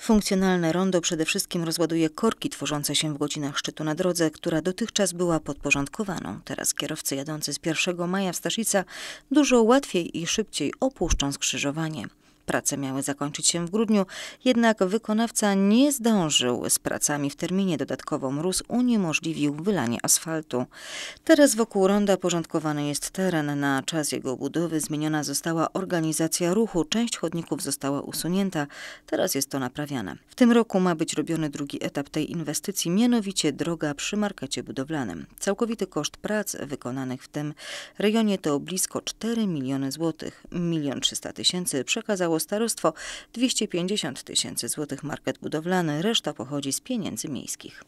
Funkcjonalne rondo przede wszystkim rozładuje korki tworzące się w godzinach szczytu na drodze, która dotychczas była podporządkowaną. Teraz kierowcy jadący z 1 maja w Staszica dużo łatwiej i szybciej opuszczą skrzyżowanie. Prace miały zakończyć się w grudniu, jednak wykonawca nie zdążył z pracami w terminie. Dodatkowo mróz uniemożliwił wylanie asfaltu. Teraz wokół ronda porządkowany jest teren. Na czas jego budowy zmieniona została organizacja ruchu. Część chodników została usunięta. Teraz jest to naprawiane. W tym roku ma być robiony drugi etap tej inwestycji, mianowicie droga przy markecie budowlanym. Całkowity koszt prac wykonanych w tym rejonie to blisko 4 miliony złotych. Milion 300 tysięcy przekazało starostwo 250 tysięcy złotych market budowlany, reszta pochodzi z pieniędzy miejskich.